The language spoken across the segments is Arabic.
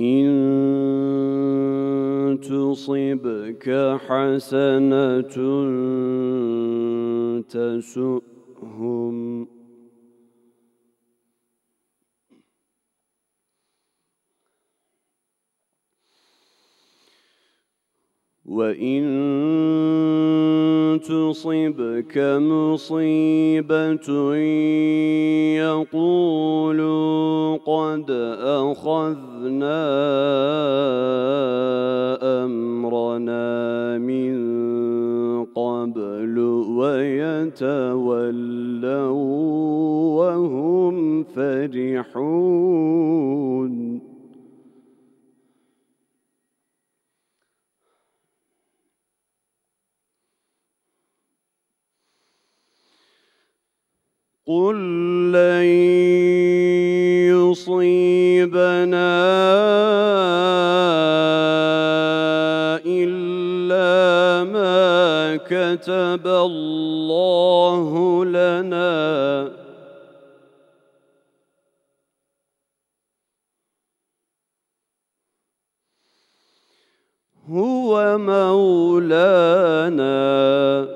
إن تصبك حسنة تسؤهم وإن تصبك مصيبة يقولوا قد أخذنا أمرنا من قبل ويتولوا وهم فرحون قل لن يصيبنا إلا ما كتب الله لنا هو مولانا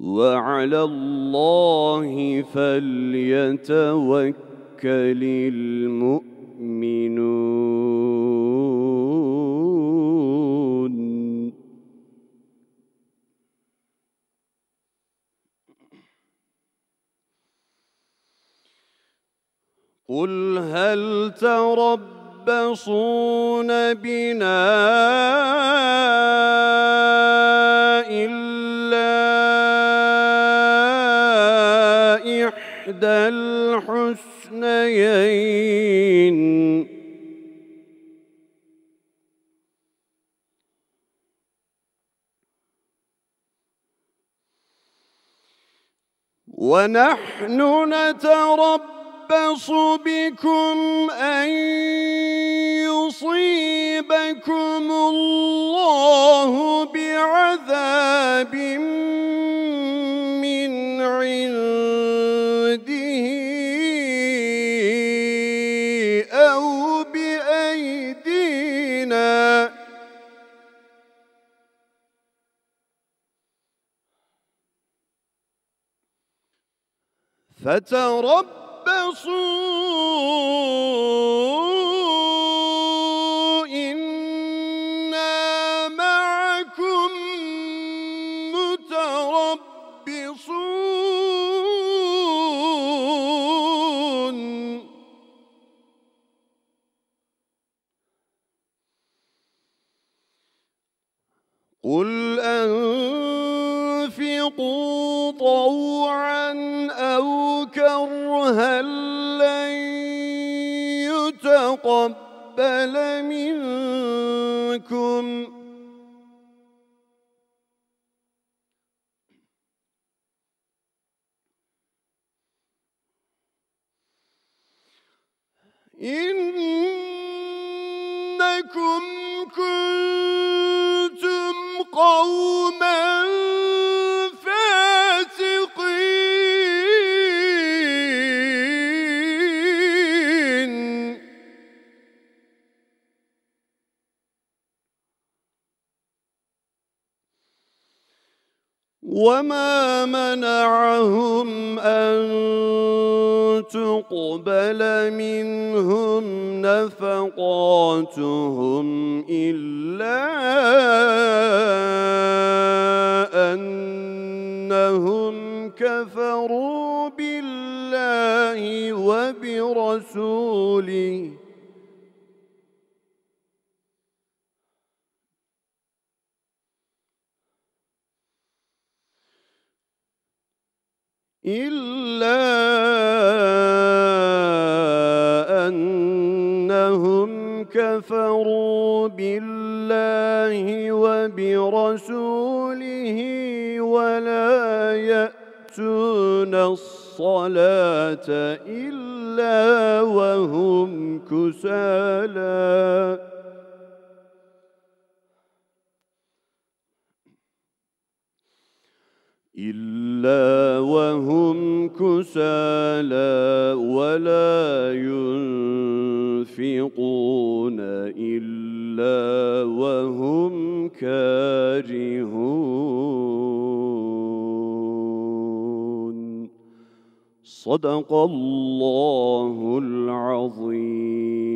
وعلى الله فليتوكل المؤمنون قل هل تربصون بنا إلا إحدى الحسنيين ونحن نتربص بكم أن يصيبكم الله فتربصوا إنا معكم متربصون قل أنفقوا هل لن يتقبل منكم إنكم كنتم وما منعهم أن تقبل منهم نفقاتهم إلا أنهم كفروا بالله وبرسوله إلا أنهم كفروا بالله وبرسوله ولا يأتون الصلاة إلا وهم كسالى إلا وهم كسالى ولا ينفقون إلا وهم كارهون صدق الله العظيم